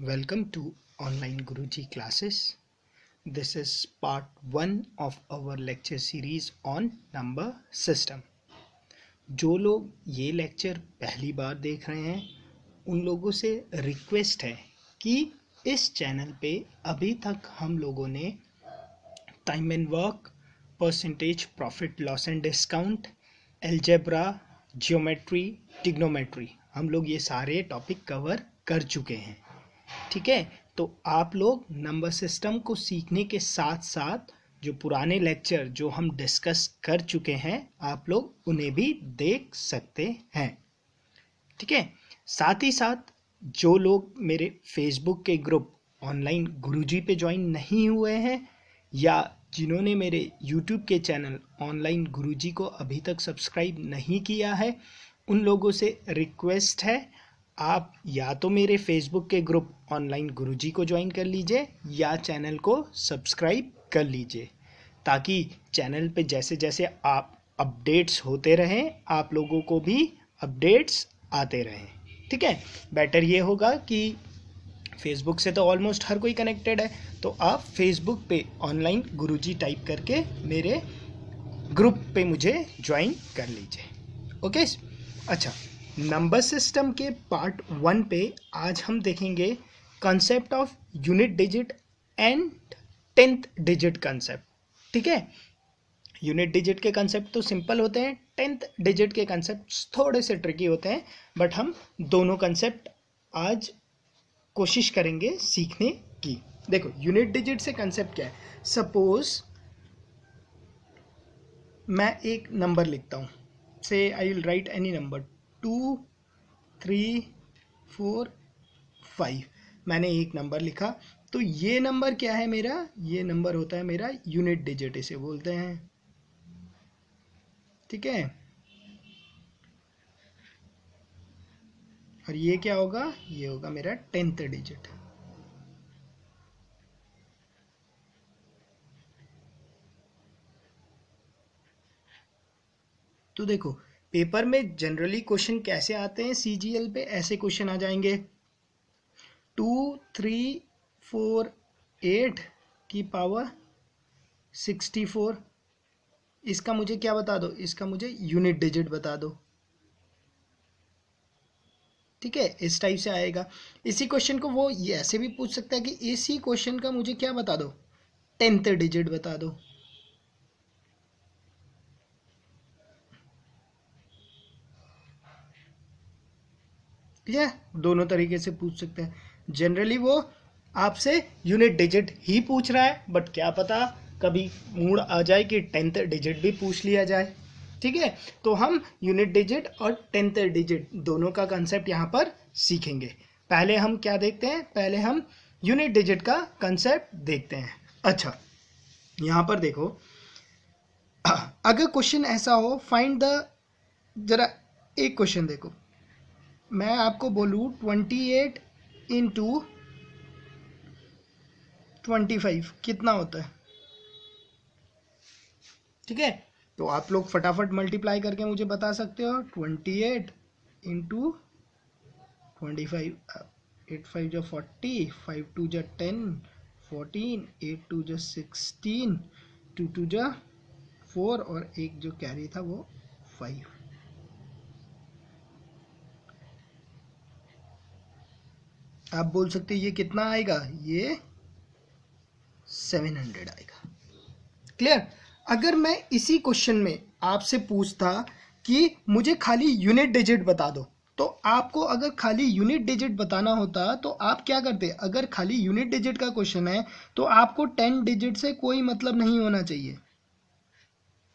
Welcome to Online Guruji classes. This is part 1 of our lecture series on number system. जो लोग ये lecture पहली बार देख रहे हैं उन लोगों से रिक्वेस्ट है कि इस चैनल पे अभी तक हम लोगों ने time and work percentage profit loss and discount algebra geometry trigonometry हम लोग ये सारे टॉपिक कवर कर चुके हैं ठीक है तो आप लोग नंबर सिस्टम को सीखने के साथ साथ जो पुराने लेक्चर जो हम डिस्कस कर चुके हैं आप लोग उन्हें भी देख सकते हैं ठीक है साथ ही साथ जो लोग मेरे फेसबुक के ग्रुप ऑनलाइन गुरुजी पे ज्वाइन नहीं हुए हैं या जिन्होंने मेरे यूट्यूब के चैनल ऑनलाइन गुरुजी को अभी तक सब्सक्राइब नहीं किया है उन लोगों से रिक्वेस्ट है आप या तो मेरे फेसबुक के ग्रुप ऑनलाइन गुरुजी को ज्वाइन कर लीजिए या चैनल को सब्सक्राइब कर लीजिए ताकि चैनल पे जैसे जैसे आप अपडेट्स होते रहें आप लोगों को भी अपडेट्स आते रहें ठीक है बेटर ये होगा कि फेसबुक से तो ऑलमोस्ट हर कोई कनेक्टेड है तो आप फेसबुक पे ऑनलाइन गुरुजी टाइप करके मेरे ग्रुप पे मुझे ज्वाइन कर लीजिए ओके अच्छा नंबर सिस्टम के पार्ट वन पे आज हम देखेंगे concept of unit digit and tenth digit concept ठीक है यूनिट डिजिट के कंसेप्ट तो सिंपल होते हैं टेंथ डिजिट के कंसेप्ट थोड़े से ट्रिकी होते हैं बट हम दोनों कंसेप्ट आज कोशिश करेंगे सीखने की देखो यूनिट डिजिट से कंसेप्ट क्या है सपोज मैं एक नंबर लिखता हूँ से I will write any number two three four five मैंने एक नंबर लिखा तो ये नंबर क्या है मेरा ये नंबर होता है मेरा यूनिट डिजिट इसे बोलते हैं ठीक है और ये क्या होगा ये होगा मेरा टेंथ डिजिट तो देखो पेपर में जनरली क्वेश्चन कैसे आते हैं एल पे ऐसे क्वेश्चन आ जाएंगे टू थ्री फोर एट की पावर सिक्सटी फोर इसका मुझे क्या बता दो इसका मुझे यूनिट डिजिट बता दो ठीक है इस टाइप से आएगा इसी क्वेश्चन को वो ये ऐसे भी पूछ सकता है कि इसी क्वेश्चन का मुझे क्या बता दो टेंथ डिजिट बता दो ठीक है दोनों तरीके से पूछ सकते हैं जनरली वो आपसे यूनिट डिजिट ही पूछ रहा है बट क्या पता कभी मूड आ जाए कि टेंथ डिजिट भी पूछ लिया जाए ठीक है तो हम यूनिट डिजिट और टेंथ डिजिट दोनों का कंसेप्ट यहाँ पर सीखेंगे पहले हम क्या देखते हैं पहले हम यूनिट डिजिट का कंसेप्ट देखते हैं अच्छा यहाँ पर देखो अगर क्वेश्चन ऐसा हो फाइंड द जरा एक क्वेश्चन देखो मैं आपको बोलूँ twenty eight into twenty five कितना होता है ठीक है तो आप लोग फटाफट मल्टीप्लाई करके मुझे बता सकते हो twenty eight into twenty five eight five जो फोर्टी फाइव टू जो टेन फोर्टीन एट टू जो सिक्सटीन टू टू जो फोर और एक जो कैरी था वो फाइव आप बोल सकते ये कितना आएगा ये सेवन हंड्रेड आएगा क्लियर अगर मैं इसी क्वेश्चन में आपसे पूछता कि मुझे खाली यूनिट डिजिट बता दो तो आपको अगर खाली यूनिट डिजिट बताना होता तो आप क्या करते अगर खाली यूनिट डिजिट का क्वेश्चन है तो आपको टेन डिजिट से कोई मतलब नहीं होना चाहिए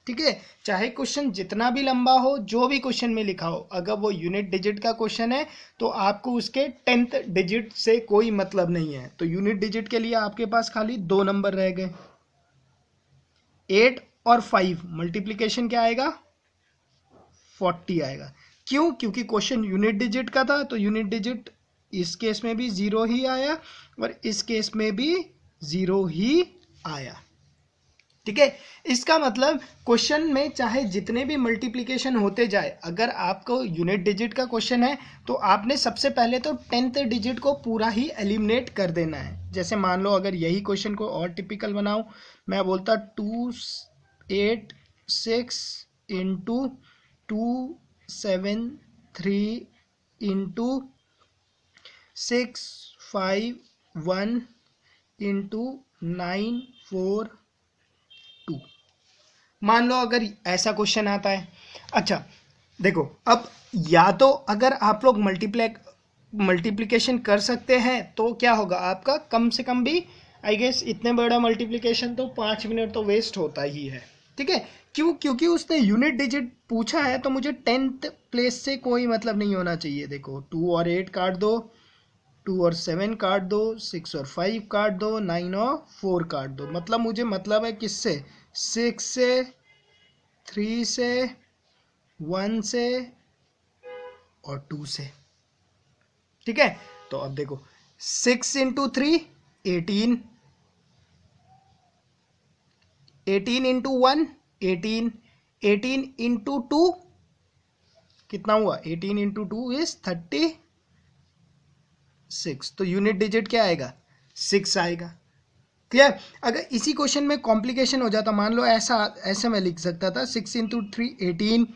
ठीक है चाहे क्वेश्चन जितना भी लंबा हो जो भी क्वेश्चन में लिखा हो अगर वो यूनिट डिजिट का क्वेश्चन है तो आपको उसके टेंथ डिजिट से कोई मतलब नहीं है तो यूनिट डिजिट के लिए आपके पास खाली दो नंबर रह गए एट और फाइव मल्टीप्लीकेशन क्या आएगा फोर्टी आएगा क्यों क्योंकि क्वेश्चन यूनिट डिजिट का था तो यूनिट डिजिट इस केस में भी ज़ीरो ही आया और इस केस में भी ज़ीरो ही आया ठीक है इसका मतलब क्वेश्चन में चाहे जितने भी मल्टीप्लीकेशन होते जाए अगर आपको यूनिट डिजिट का क्वेश्चन है तो आपने सबसे पहले तो टेंथ डिजिट को पूरा ही एलिमिनेट कर देना है जैसे मान लो अगर यही क्वेश्चन को और टिपिकल बनाओ मैं बोलता two eight six into two seven three into six five one into nine four मान लो अगर ऐसा क्वेश्चन आता है अच्छा देखो अब या तो अगर आप लोग मल्टीप्लाई मल्टीप्लीकेशन कर सकते हैं तो क्या होगा आपका कम से कम भी आई गेस इतने बड़ा मल्टीप्लीकेशन तो पाँच मिनट तो वेस्ट होता ही है ठीक है क्यों क्योंकि उसने यूनिट डिजिट पूछा है तो मुझे टेंथ प्लेस से कोई मतलब नहीं होना चाहिए देखो टू और एट काट दो टू और सेवन काट दो सिक्स और फाइव काट दो नाइन और फोर काट दो मतलब मुझे मतलब है किससे सिक्स से थ्री से वन से और टू से ठीक है तो अब देखो six into three eighteen eighteen into one eighteen eighteen into two कितना हुआ eighteen into two is thirty six तो यूनिट डिजिट क्या आएगा सिक्स आएगा क्लियर अगर इसी क्वेश्चन में कॉम्प्लिकेशन हो जाता तो मान लो ऐसा ऐसे मैं लिख सकता था सिक्स इंटू थ्री एटीन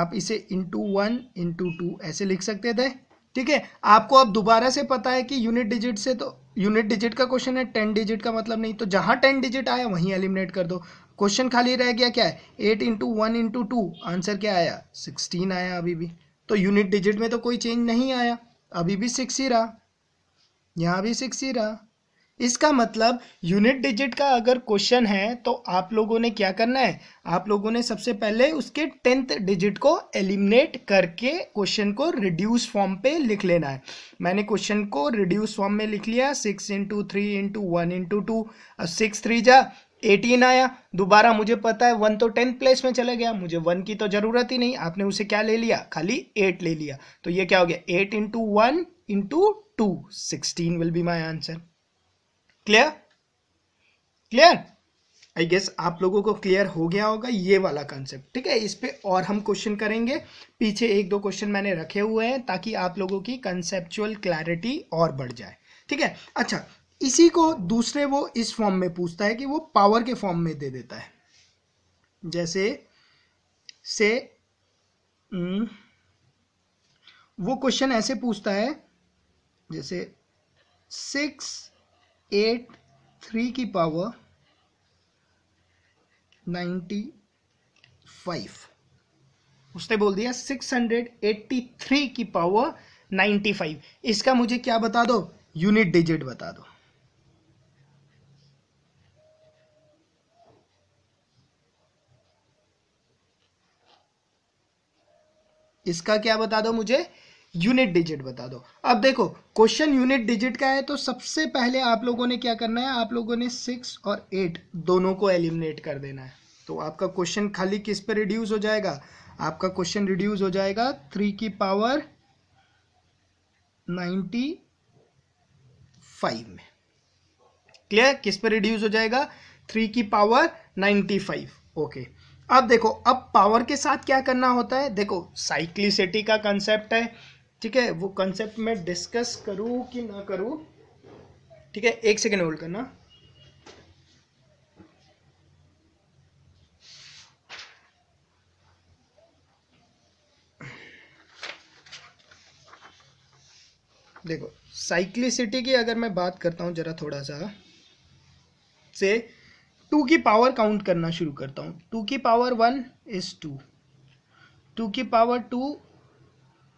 आप इसे इंटू वन इंटू टू ऐसे लिख सकते थे ठीक है आपको अब दोबारा से पता है कि यूनिट डिजिट से तो यूनिट डिजिट का क्वेश्चन है टेन डिजिट का मतलब नहीं तो जहां टेन डिजिट आया वहीं एलिमिनेट कर दो क्वेश्चन खाली रह गया क्या है eight into one into two answer क्या आया सिक्सटीन आया अभी भी तो यूनिट डिजिट में तो कोई चेंज नहीं आया अभी भी सिक्स ही रहा यहाँ भी सिक्स ही रहा इसका मतलब यूनिट डिजिट का अगर क्वेश्चन है तो आप लोगों ने क्या करना है आप लोगों ने सबसे पहले उसके टेंथ डिजिट को एलिमिनेट करके क्वेश्चन को रिड्यूस फॉर्म पे लिख लेना है मैंने क्वेश्चन को रिड्यूस फॉर्म में लिख लिया six into three into one into two अब सिक्स थ्री जा एटीन आया दोबारा मुझे पता है वन तो टेंथ प्लेस में चला गया मुझे वन की तो जरूरत ही नहीं आपने उसे क्या ले लिया खाली एट ले लिया तो ये क्या हो गया eight into one into two sixteen will be my answer clear clear I guess आप लोगों को क्लियर हो गया होगा ये वाला कंसेप्ट ठीक है इस पर और हम क्वेश्चन करेंगे पीछे एक दो क्वेश्चन मैंने रखे हुए हैं ताकि आप लोगों की कंसेप्चुअल क्लैरिटी और बढ़ जाए ठीक है अच्छा इसी को दूसरे वो इस फॉर्म में पूछता है कि वो पावर के फॉर्म में दे देता है जैसे से वो क्वेश्चन ऐसे पूछता है जैसे सिक्स एट थ्री की पावर नाइन्टी फाइव उसने बोल दिया सिक्स हंड्रेड एट्टी थ्री की पावर नाइन्टी फाइव इसका मुझे क्या बता दो यूनिट डिजिट बता दो इसका क्या बता दो मुझे यूनिट डिजिट बता दो अब देखो क्वेश्चन यूनिट डिजिट का है तो सबसे पहले आप लोगों ने क्या करना है आप लोगों ने सिक्स और एट दोनों को एलिमिनेट कर देना है तो आपका क्वेश्चन खाली किस पे रिड्यूस हो जाएगा आपका क्वेश्चन रिड्यूस हो जाएगा थ्री की पावर नाइन्टी फाइव में क्लियर किस पे रिड्यूस हो जाएगा थ्री की पावर नाइन्टी फाइव ओके अब देखो अब पावर के साथ क्या करना होता है देखो साइक्लिसिटी का कंसेप्ट है ठीक है वो कंसेप्ट मैं डिस्कस करूँ कि ना करूँ ठीक है एक सेकेंड होल्ड करना देखो साइक्लिसिटी की अगर मैं बात करता हूँ जरा थोड़ा सा से टू की पावर काउंट करना शुरू करता हूँ टू की power one is two two की power two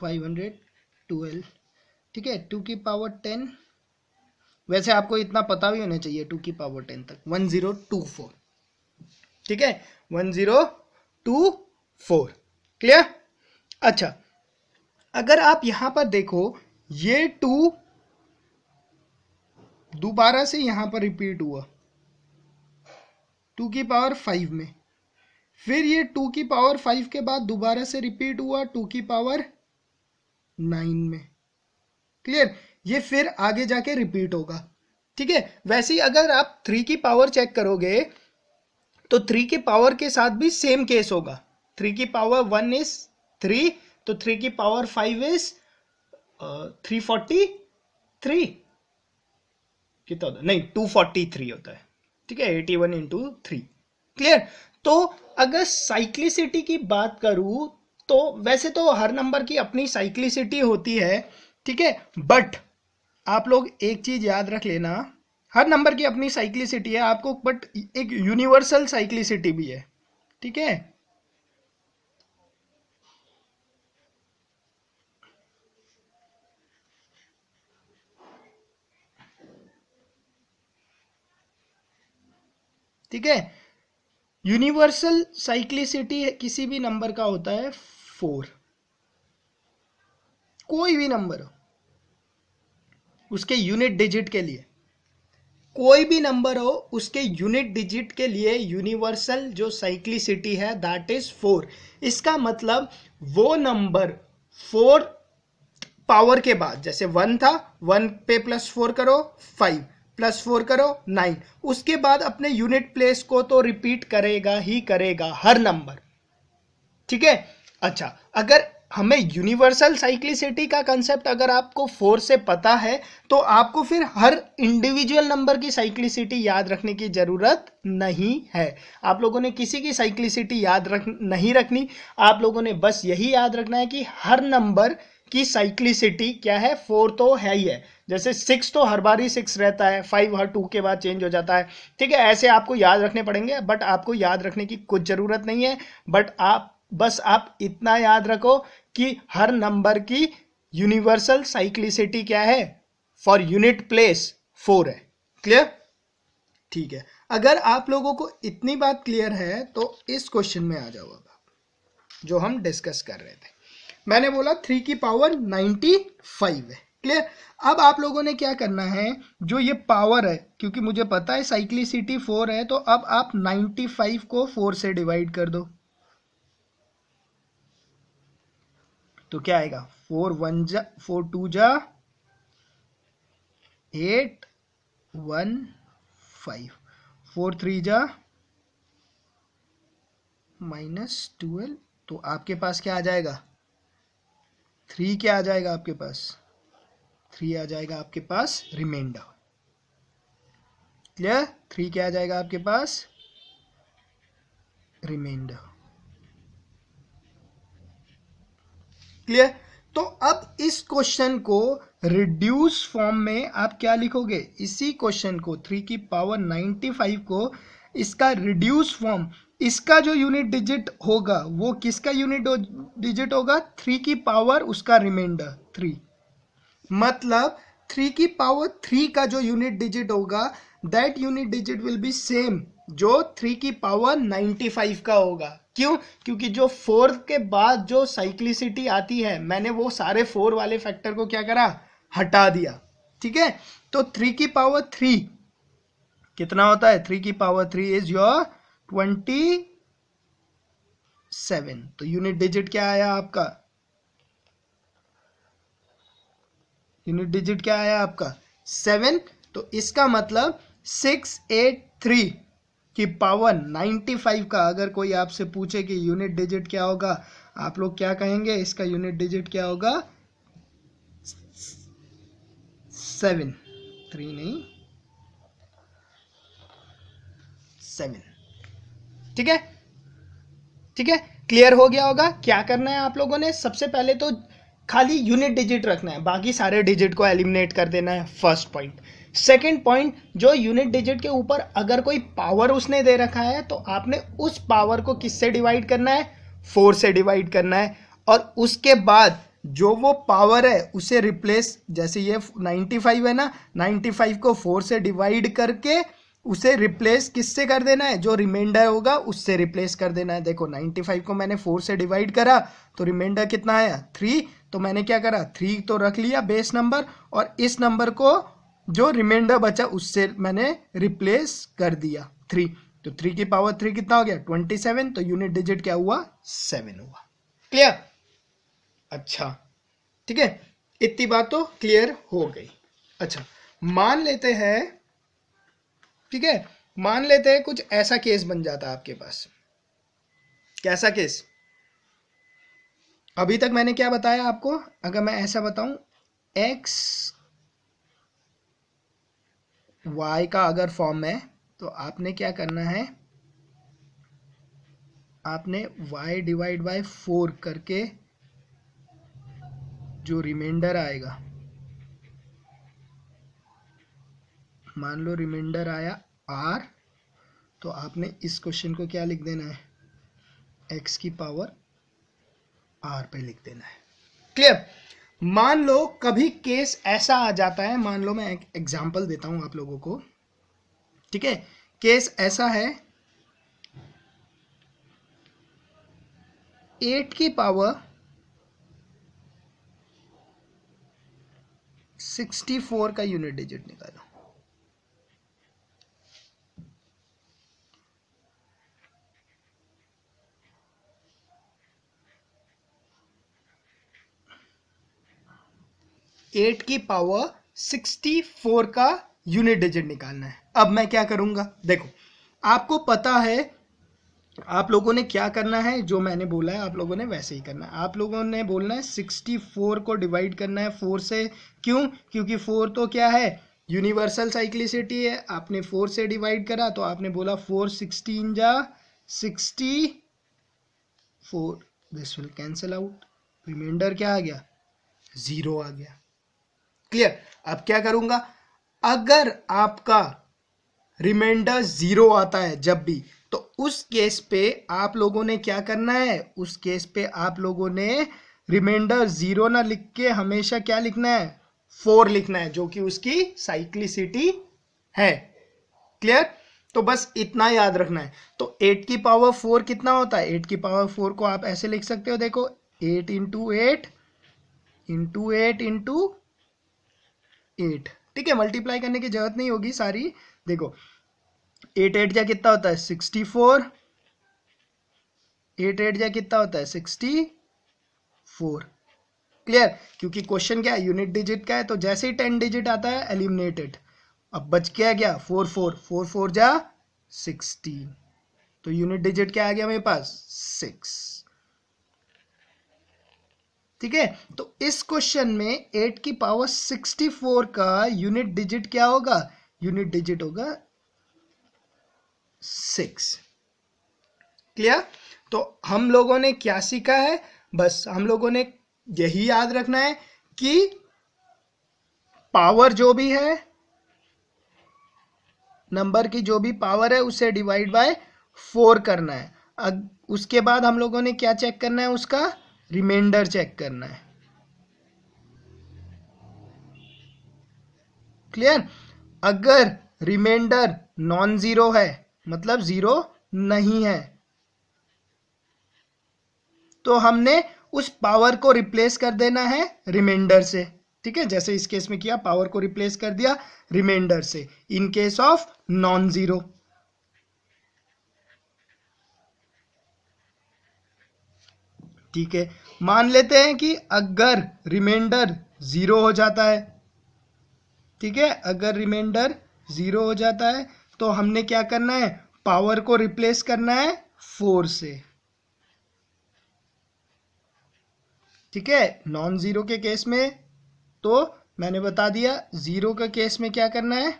five hundred twelve ठीक है टू की पावर टेन वैसे आपको इतना पता भी होना चाहिए टू की पावर टेन तक वन जीरो टू फोर ठीक है one zero two four clear अच्छा अगर आप यहां पर देखो ये टू दोबारा से यहां पर रिपीट हुआ टू की पावर फाइव में फिर ये टू की पावर फाइव के बाद दोबारा से रिपीट हुआ टू की पावर नाइन में क्लियर ये फिर आगे जाके रिपीट होगा ठीक है वैसे ही अगर आप थ्री की पावर चेक करोगे तो थ्री के पावर के साथ भी सेम केस होगा थ्री की पावर वन इज थ्री तो थ्री की power five is three forty three कितना होता है नहीं टू फोर्टी थ्री होता है ठीक है eighty one into three clear तो अगर साइक्लिसिटी की बात करूं तो वैसे तो हर नंबर की अपनी साइक्लिसिटी होती है ठीक है बट आप लोग एक चीज याद रख लेना हर नंबर की अपनी साइक्लिसिटी है आपको बट एक यूनिवर्सल साइक्लिसिटी भी है ठीक है ठीक है यूनिवर्सल साइक्लिसिटी किसी भी नंबर का होता है फोर कोई भी नंबर हो उसके यूनिट डिजिट के लिए कोई भी नंबर हो उसके यूनिट डिजिट के लिए यूनिवर्सल जो साइक्लिसिटी है दैट इज फोर इसका मतलब वो नंबर फोर पावर के बाद जैसे वन था वन पे प्लस फोर करो फाइव प्लस फोर करो नाइन उसके बाद अपने यूनिट प्लेस को तो रिपीट करेगा ही करेगा हर नंबर ठीक है अच्छा अगर हमें यूनिवर्सल साइक्लिसिटी का कंसेप्ट अगर आपको फोर से पता है तो आपको फिर हर इंडिविजुअल नंबर की साइक्लिसिटी याद रखने की ज़रूरत नहीं है आप लोगों ने किसी की साइक्लिसिटी याद रख नहीं रखनी आप लोगों ने बस यही याद रखना है कि हर नंबर की साइक्लिसिटी क्या है फोर तो है ही है जैसे सिक्स तो हर बार ही सिक्स रहता है फाइव हर टू के बाद चेंज हो जाता है ठीक है ऐसे आपको याद रखने पड़ेंगे बट आपको याद रखने की कुछ ज़रूरत नहीं है बट आप बस आप इतना याद रखो कि हर नंबर की यूनिवर्सल साइक्लिसिटी क्या है फॉर यूनिट प्लेस फोर है क्लियर ठीक है अगर आप लोगों को इतनी बात क्लियर है तो इस क्वेश्चन में आ जाओ अब आप जो हम डिस्कस कर रहे थे मैंने बोला थ्री की पावर नाइन्टी फाइव है क्लियर अब आप लोगों ने क्या करना है जो ये पावर है क्योंकि मुझे पता है साइक्लिसिटी फोर है तो अब आप नाइन्टी फाइव को फोर से डिवाइड कर दो तो क्या आएगा फोर वन जा फोर टू जा eight one five four three जा माइनस ट्वेल्व तो आपके पास क्या आ जाएगा थ्री क्या आ जाएगा आपके पास थ्री आ जाएगा आपके पास रिमाइंडर क्लियर थ्री क्या आ जाएगा आपके पास रिमाइंडर क्लियर तो अब इस क्वेश्चन को रिड्यूस फॉर्म में आप क्या लिखोगे इसी क्वेश्चन को थ्री की पावर नाइन्टी फाइव को इसका रिड्यूस फॉर्म इसका जो यूनिट डिजिट होगा वो किसका यूनिट डिजिट होगा थ्री की पावर उसका रिमाइंडर थ्री मतलब थ्री की पावर थ्री का जो यूनिट डिजिट होगा that unit digit will be same जो थ्री की पावर नाइन्टी फाइव का होगा क्यों क्योंकि जो फोर के बाद जो साइक्लिसिटी आती है मैंने वो सारे फोर वाले फैक्टर को क्या करा हटा दिया ठीक है तो थ्री की पावर थ्री कितना होता है थ्री की power three is your twenty seven तो यूनिट डिजिट क्या आया आपका यूनिट डिजिट क्या आया आपका सेवन तो इसका मतलब सिक्स एट थ्री कि पावन 95 का अगर कोई आपसे पूछे कि यूनिट डिजिट क्या होगा आप लोग क्या कहेंगे इसका यूनिट डिजिट क्या होगा सेवन थ्री नहीं सेवन ठीक है ठीक है क्लियर हो गया होगा क्या करना है आप लोगों ने सबसे पहले तो खाली यूनिट डिजिट रखना है बाकी सारे डिजिट को एलिमिनेट कर देना है फर्स्ट पॉइंट सेकेंड पॉइंट जो यूनिट डिजिट के ऊपर अगर कोई पावर उसने दे रखा है तो आपने उस पावर को किससे डिवाइड करना है फोर से डिवाइड करना है और उसके बाद जो वो पावर है उसे रिप्लेस जैसे ये 95 है ना 95 को फोर से डिवाइड करके उसे रिप्लेस किससे कर देना है जो रिमाइंडर होगा उससे रिप्लेस कर देना है देखो 95 को मैंने फोर से डिवाइड करा तो रिमाइंडर कितना आया थ्री तो मैंने क्या करा थ्री तो रख लिया बेस नंबर और इस नंबर को जो रिमाइंडर बचा उससे मैंने रिप्लेस कर दिया थ्री तो थ्री की पावर थ्री कितना हो गया ट्वेंटी सेवन तो यूनिट डिजिट क्या हुआ सेवन हुआ क्लियर अच्छा ठीक है इतनी बात तो क्लियर हो गई अच्छा मान लेते हैं ठीक है मान लेते हैं कुछ ऐसा केस बन जाता है आपके पास कैसा केस अभी तक मैंने क्या बताया आपको अगर मैं ऐसा बताऊं एक्स वाई का अगर फॉर्म है तो आपने क्या करना है आपने y डिवाइड बाय फोर करके जो रिमाइंडर आएगा मान लो रिमाइंडर आया r तो आपने इस क्वेश्चन को क्या लिख देना है x की पावर r पे लिख देना है क्लियर मान लो कभी केस ऐसा आ जाता है मान लो मैं एक एग्जाम्पल देता हूं आप लोगों को ठीक है केस ऐसा है एट की पावर सिक्सटी फोर का यूनिट डिजिट निकालो एट की पावर सिक्सटी फोर का यूनिट डिजिट निकालना है अब मैं क्या करूंगा देखो आपको पता है आप लोगों ने क्या करना है जो मैंने बोला है आप लोगों ने वैसे ही करना है आप लोगों ने बोलना है सिक्सटी फोर को डिवाइड करना है फोर से क्यों क्योंकि फोर तो क्या है यूनिवर्सल साइक्लिसिटी है आपने फोर से डिवाइड करा तो आपने बोला फोर सिक्सटीन जा sixty four this will cancel out remainder क्या आ गया ज़ीरो आ गया क्लियर अब क्या करूंगा अगर आपका रिमाइंडर जीरो आता है जब भी तो उस केस पे आप लोगों ने क्या करना है उस केस पे आप लोगों ने रिमाइंडर जीरो ना लिख के हमेशा क्या लिखना है फोर लिखना है जो कि उसकी साइक्लिसिटी है क्लियर तो बस इतना याद रखना है तो एट की पावर फोर कितना होता है एट की पावर फोर को आप ऐसे लिख सकते हो देखो eight into eight into eight into eight ठीक है मल्टीप्लाई करने की जरूरत नहीं होगी सारी देखो एट एट जा कितना होता है सिक्सटी फोर एट एट जा कितना होता है सिक्सटी फोर क्लियर क्योंकि क्वेश्चन क्या है यूनिट डिजिट का है तो जैसे ही टेन डिजिट आता है एलिमिनेटेड अब बच क्या गया फोर फोर फोर फोर जा सिक्सटीन तो यूनिट डिजिट क्या आ गया मेरे पास सिक्स ठीक है तो इस क्वेश्चन में एट की पावर सिक्सटी फोर का यूनिट डिजिट क्या होगा यूनिट डिजिट होगा सिक्स क्लियर तो हम लोगों ने क्या सीखा है बस हम लोगों ने यही याद रखना है कि पावर जो भी है नंबर की जो भी पावर है उसे डिवाइड बाय फोर करना है अग, उसके बाद हम लोगों ने क्या चेक करना है उसका रिमाइंडर चेक करना है क्लियर अगर रिमाइंडर नॉन जीरो है मतलब जीरो नहीं है तो हमने उस पावर को रिप्लेस कर देना है रिमाइंडर से ठीक है जैसे इस केस में किया पावर को रिप्लेस कर दिया रिमाइंडर से in case of non zero ठीक है मान लेते हैं कि अगर रिमाइंडर ज़ीरो हो जाता है ठीक है अगर रिमाइंडर ज़ीरो हो जाता है तो हमने क्या करना है पावर को रिप्लेस करना है फोर से ठीक है नॉन ज़ीरो के केस में तो मैंने बता दिया ज़ीरो के केस में क्या करना है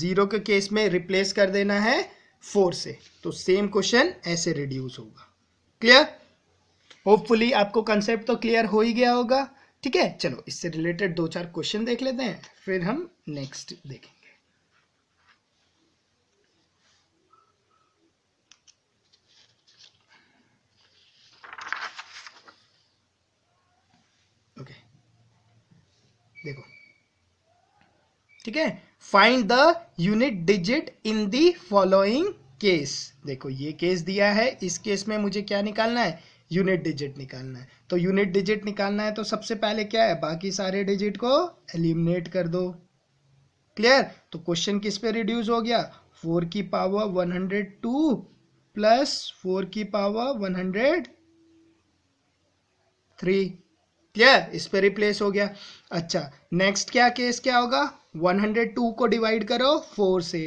ज़ीरो के केस में रिप्लेस कर देना है फोर से तो सेम क्वेश्चन ऐसे रिड्यूस होगा क्लियर होपफुली आपको कंसेप्ट तो क्लियर हो ही गया होगा ठीक है चलो इससे रिलेटेड दो चार क्वेश्चन देख लेते हैं फिर हम नेक्स्ट देखेंगे ओके देखो ठीक है find the unit digit in the following case देखो ये केस दिया है इस केस में मुझे क्या निकालना है यूनिट डिजिट निकालना है तो यूनिट डिजिट निकालना है तो सबसे पहले क्या है बाकी सारे डिजिट को एलिमिनेट कर दो क्लियर तो क्वेश्चन किस पे रिड्यूस हो गया फोर की power one hundred two plus four की power one hundred three clear इस पर रिप्लेस हो गया अच्छा नेक्स्ट क्या केस क्या होगा 102 को डिवाइड करो फोर से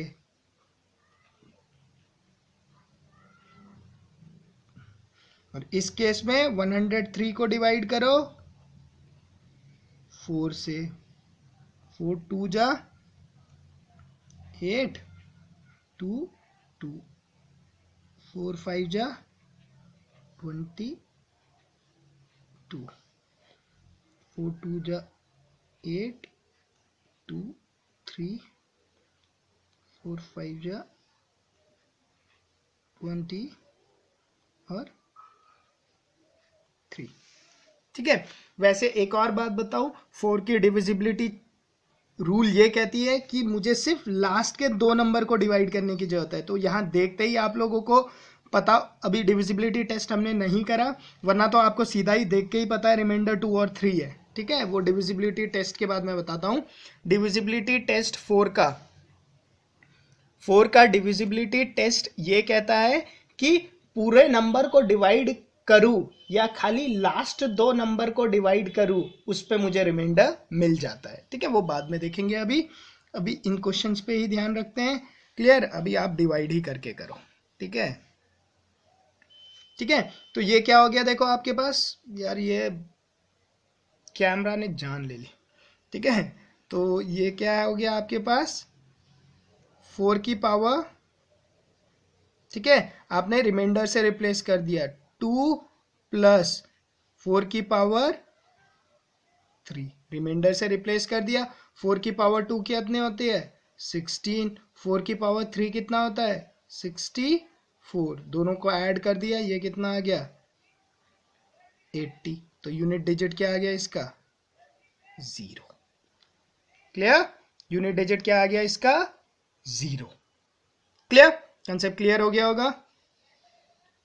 और इस केस में 103 को डिवाइड करो फोर से फोर टू जा 8 टू टू फोर फाइव जा ट्वेंटी टू फोर टू जा eight two three four five जा ट्वेंटी और थ्री ठीक है वैसे एक और बात बताऊं फोर की डिविजिबिलिटी रूल ये कहती है कि मुझे सिर्फ लास्ट के दो नंबर को डिवाइड करने की जरूरत है तो यहाँ देखते ही आप लोगों को पता अभी डिविजिबिलिटी टेस्ट हमने नहीं करा वरना तो आपको सीधा ही देख के ही पता है रिमाइंडर टू और थ्री है ठीक है वो डिविजिबिलिटी टेस्ट के बाद मैं बताता हूँ डिविजिबिलिटी टेस्ट फोर का फोर का डिविजिबिलिटी टेस्ट ये कहता है कि पूरे नंबर को डिवाइड करूँ या खाली लास्ट दो नंबर को डिवाइड करूँ उस पर मुझे रिमाइंडर मिल जाता है ठीक है वो बाद में देखेंगे अभी अभी इन क्वेश्चन पे ही ध्यान रखते हैं क्लियर अभी आप डिवाइड ही करके करो ठीक है ठीक है तो ये क्या हो गया देखो आपके पास यार ये कैमरा ने जान ले ली ठीक है तो ये क्या हो गया आपके पास फोर की पावर ठीक है आपने रिमाइंडर से रिप्लेस कर दिया टू प्लस फोर की पावर थ्री रिमाइंडर से रिप्लेस कर दिया फोर की पावर टू कितने होती है सिक्सटीन फोर की पावर थ्री कितना होता है सिक्सटी फोर दोनों को ऐड कर दिया ये कितना आ गया एट्टी तो यूनिट डिजिट क्या आ गया इसका जीरो क्लियर यूनिट डिजिट क्या आ गया इसका जीरो क्लियर कंसेप्ट क्लियर हो गया होगा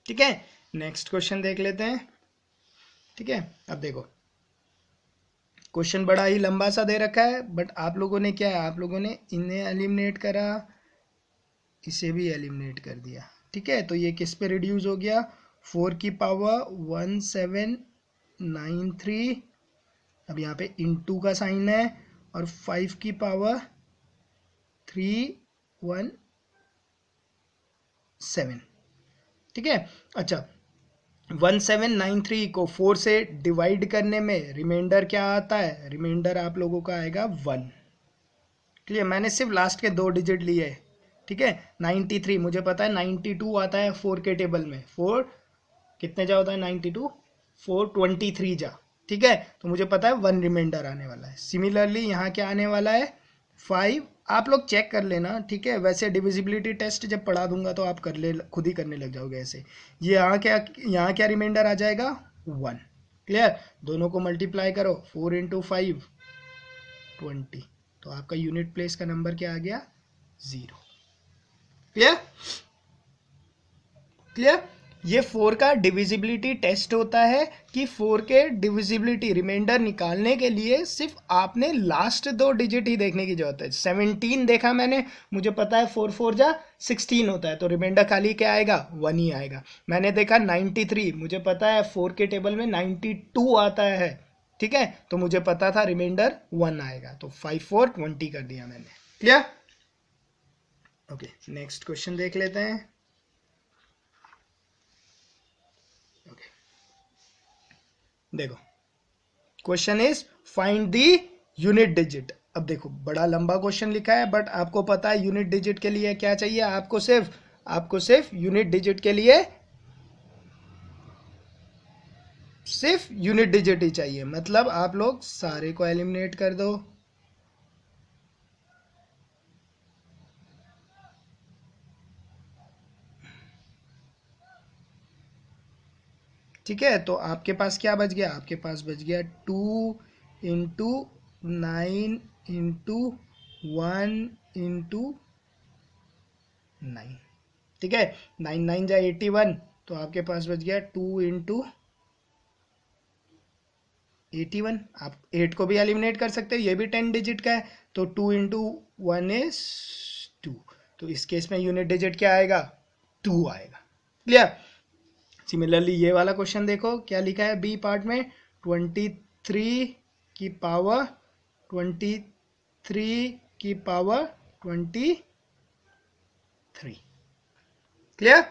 ठीक है नेक्स्ट क्वेश्चन देख लेते हैं ठीक है अब देखो क्वेश्चन बड़ा ही लंबा सा दे रखा है बट आप लोगों ने क्या है आप लोगों ने इन्हें एलिमिनेट करा इसे भी एलिमिनेट कर दिया ठीक है तो ये किस पे रिड्यूस हो गया फोर की power one seven nine three अब यहाँ पे टू का साइन है और फाइव की पावर थ्री वन सेवन ठीक है अच्छा वन सेवन नाइन थ्री को फोर से डिवाइड करने में रिमाइंडर क्या आता है रिमाइंडर आप लोगों का आएगा वन क्लियर मैंने सिर्फ लास्ट के दो डिजिट लिए है ठीक है नाइन्टी थ्री मुझे पता है नाइन्टी टू आता है फोर के टेबल में फोर कितने जा होता है ninety two four twenty three जा ठीक है तो मुझे पता है वन रिमाइंडर आने वाला है सिमिलरली यहाँ क्या आने वाला है फाइव आप लोग चेक कर लेना ठीक है वैसे डिविजिबिलिटी टेस्ट जब पढ़ा दूंगा तो आप कर ले खुद ही करने लग जाओगे ऐसे ये यहाँ क्या यहाँ क्या रिमाइंडर आ जाएगा वन क्लियर दोनों को मल्टीप्लाई करो फोर इंटू फाइव ट्वेंटी तो आपका यूनिट प्लेस का नंबर क्या आ गया ज़ीरो क्लियर क्लियर ये फोर का डिविजिबिलिटी टेस्ट होता है कि फोर के डिविजिबिलिटी रिमाइंडर निकालने के लिए सिर्फ आपने लास्ट दो डिजिट ही देखने की जरूरत है सेवनटीन देखा मैंने मुझे पता है फोर फोर जा सिक्सटीन होता है तो रिमाइंडर खाली क्या आएगा वन ही आएगा मैंने देखा नाइन्टी थ्री मुझे पता है फोर के टेबल में नाइन्टी टू आता है ठीक है तो मुझे पता था रिमाइंडर वन आएगा तो फाइव फोर ट्वेंटी कर दिया मैंने क्लियर ओके नेक्स्ट क्वेश्चन देख लेते हैं देखो question is find the unit digit अब देखो बड़ा लंबा क्वेश्चन लिखा है बट आपको पता है यूनिट डिजिट के लिए क्या चाहिए आपको सिर्फ आपको सिर्फ यूनिट डिजिट के लिए सिर्फ यूनिट डिजिट ही चाहिए मतलब आप लोग सारे को एलिमिनेट कर दो ठीक है तो आपके पास क्या बच गया आपके पास बच गया two into nine into one into nine ठीक है नाइन नाइन जाए एटी वन तो आपके पास बच गया टू इंटू एटी वन आप एट को भी एलिमिनेट कर सकते हैं ये भी टेन डिजिट का है तो two into one is two तो इस केस में यूनिट डिजिट क्या आएगा टू आएगा क्लियर सिमिलरली ये वाला क्वेश्चन देखो क्या लिखा है बी पार्ट में ट्वेंटी थ्री की पावर ट्वेंटी थ्री की पावर ट्वेंटी थ्री क्लियर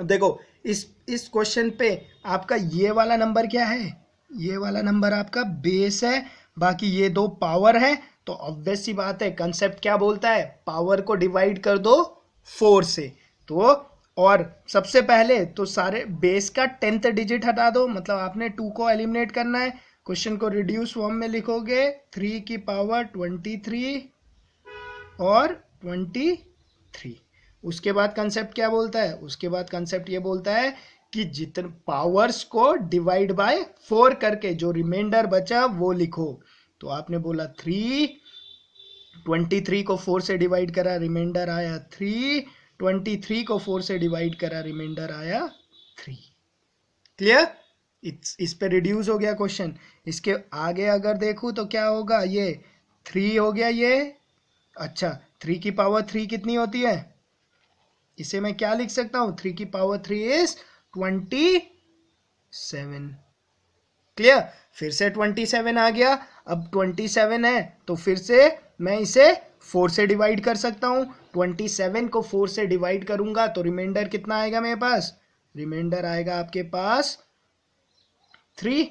अब देखो इस इस क्वेश्चन पे आपका ये वाला नंबर क्या है ये वाला नंबर आपका बेस है बाकी ये दो पावर है तो ऑब्वियस बात है कंसेप्ट क्या बोलता है पावर को डिवाइड कर दो फोर से तो और सबसे पहले तो सारे बेस का टेंथ डिजिट हटा दो मतलब आपने टू को एलिमिनेट करना है क्वेश्चन को रिड्यूस फॉर्म में लिखोगे थ्री की पावर ट्वेंटी थ्री और ट्वेंटी थ्री उसके बाद कंसेप्ट क्या बोलता है उसके बाद कंसेप्ट ये बोलता है कि जितने पावर्स को डिवाइड बाय फोर करके जो रिमाइंडर बचा वो लिखो तो आपने बोला थ्री ट्वेंटी थ्री को फोर से डिवाइड करा रिमाइंडर आया थ्री ट्वेंटी थ्री को फोर से डिवाइड करा रिमाइंडर आया थ्री क्लियर इस इस पे रिड्यूस हो गया क्वेश्चन इसके आगे अगर देखूं तो क्या होगा ये थ्री हो गया ये अच्छा थ्री की पावर थ्री कितनी होती है इसे मैं क्या लिख सकता हूं थ्री की power three is twenty seven clear फिर से ट्वेंटी सेवन आ गया अब ट्वेंटी सेवन है तो फिर से मैं इसे फोर से डिवाइड कर सकता हूँ ट्वेंटी सेवन को फोर से डिवाइड करूंगा तो रिमाइंडर कितना आएगा मेरे पास रिमाइंडर आएगा आपके पास थ्री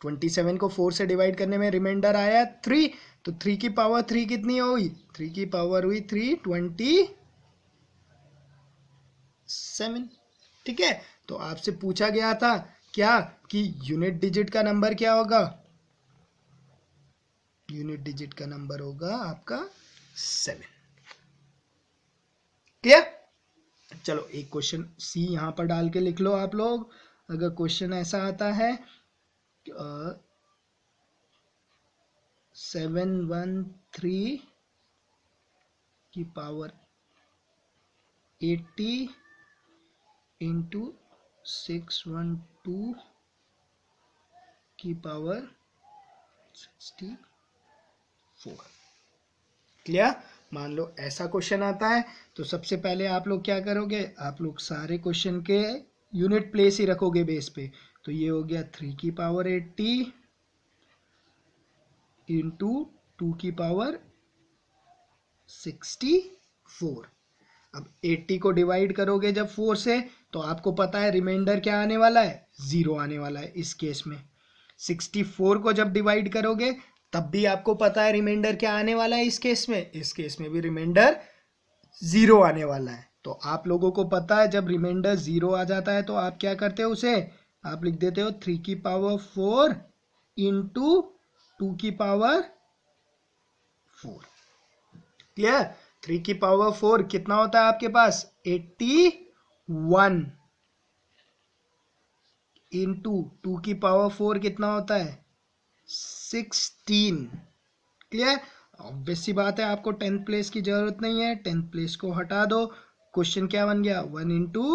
ट्वेंटी सेवन को फोर से डिवाइड करने में रिमाइंडर आया थ्री तो थ्री की पावर थ्री कितनी हुई थ्री की पावर हुई थ्री ट्वेंटी सेवन ठीक है तो आपसे पूछा गया था क्या कि यूनिट डिजिट का नंबर क्या होगा यूनिट डिजिट का नंबर होगा आपका सेवन क्लियर चलो एक क्वेश्चन सी यहां पर डाल के लिख लो आप लोग अगर क्वेश्चन ऐसा आता है सेवन वन थ्री की power eighty into six one two की पावर सिक्सटी फोर क्लियर मान लो ऐसा क्वेश्चन आता है तो सबसे पहले आप लोग क्या करोगे आप लोग सारे क्वेश्चन के यूनिट प्लेस ही रखोगे बेस पे तो ये हो गया थ्री की पावर एट्टी इंटू टू की पावर सिक्सटी फोर अब 80 को डिवाइड करोगे जब 4 से तो आपको पता है रिमाइंडर क्या आने वाला है ज़ीरो आने वाला है इस केस में 64 को जब डिवाइड करोगे तब भी आपको पता है रिमाइंडर क्या आने वाला है इस केस में इस केस में भी रिमाइंडर ज़ीरो आने वाला है तो आप लोगों को पता है जब रिमाइंडर ज़ीरो आ जाता है तो आप क्या करते हो उसे आप लिख देते हो थ्री की पावर फोर इंटू की पावर फोर क्लियर थ्री की पावर फोर कितना होता है आपके पास एट्टी वन इन टू की पावर फोर कितना होता है सिक्सटीन क्लियर ऑब्वियसली बात है आपको टेंथ प्लेस की जरूरत नहीं है टेंथ प्लेस को हटा दो क्वेश्चन क्या बन गया वन इंटू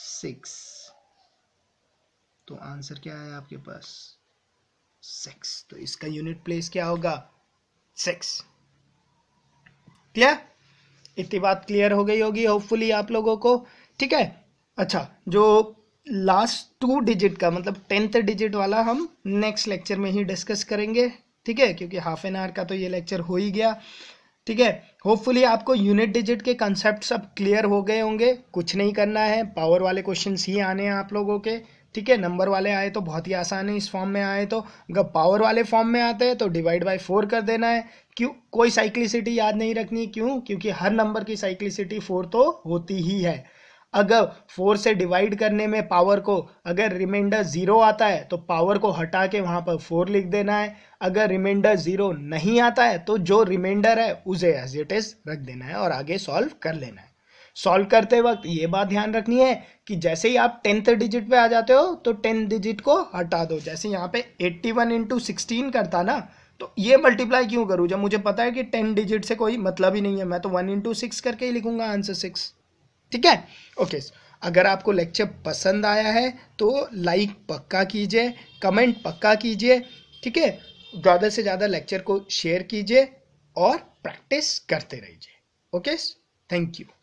सिक्स तो आंसर क्या है आपके पास सिक्स तो इसका यूनिट प्लेस क्या होगा सिक्स क्लियर इतनी बात क्लियर हो गई होगी होपफुली आप लोगों को ठीक है अच्छा जो लास्ट टू डिजिट का मतलब टेंथ डिजिट वाला हम नेक्स्ट लेक्चर में ही डिस्कस करेंगे ठीक है क्योंकि हाफ एन आवर का तो ये लेक्चर हो ही गया ठीक है होपफुली आपको यूनिट डिजिट के कंसेप्ट सब क्लियर हो गए होंगे कुछ नहीं करना है पावर वाले क्वेश्चन ही आने हैं आप लोगों के ठीक है नंबर वाले आए तो बहुत ही आसान है इस फॉर्म में आए तो अगर पावर वाले फॉर्म में आते हैं तो डिवाइड बाय फोर कर देना है क्यों कोई साइक्लिसिटी याद नहीं रखनी क्यों क्योंकि हर नंबर की साइक्लिसिटी फोर तो होती ही है अगर फोर से डिवाइड करने में पावर को अगर रिमाइंडर ज़ीरो आता है तो पावर को हटा के वहाँ पर फोर लिख देना है अगर रिमाइंडर ज़ीरो नहीं आता है तो जो रिमाइंडर है उसे एज इट इज़ रख देना है और आगे सॉल्व कर लेना है सॉल्व करते वक्त ये बात ध्यान रखनी है कि जैसे ही आप टेंथ डिजिट पे आ जाते हो तो टेंथ डिजिट को हटा दो जैसे यहाँ पे एट्टी वन इंटू सिक्सटीन करता ना तो ये मल्टीप्लाई क्यों करूँ जब मुझे पता है कि टेन डिजिट से कोई मतलब ही नहीं है मैं तो वन इंटू सिक्स करके ही लिखूंगा आंसर सिक्स ठीक है ओके अगर आपको लेक्चर पसंद आया है तो लाइक पक्का कीजिए कमेंट पक्का कीजिए ठीक है ज़्यादा से ज़्यादा लेक्चर को शेयर कीजिए और प्रैक्टिस करते रहिए ओके थैंक यू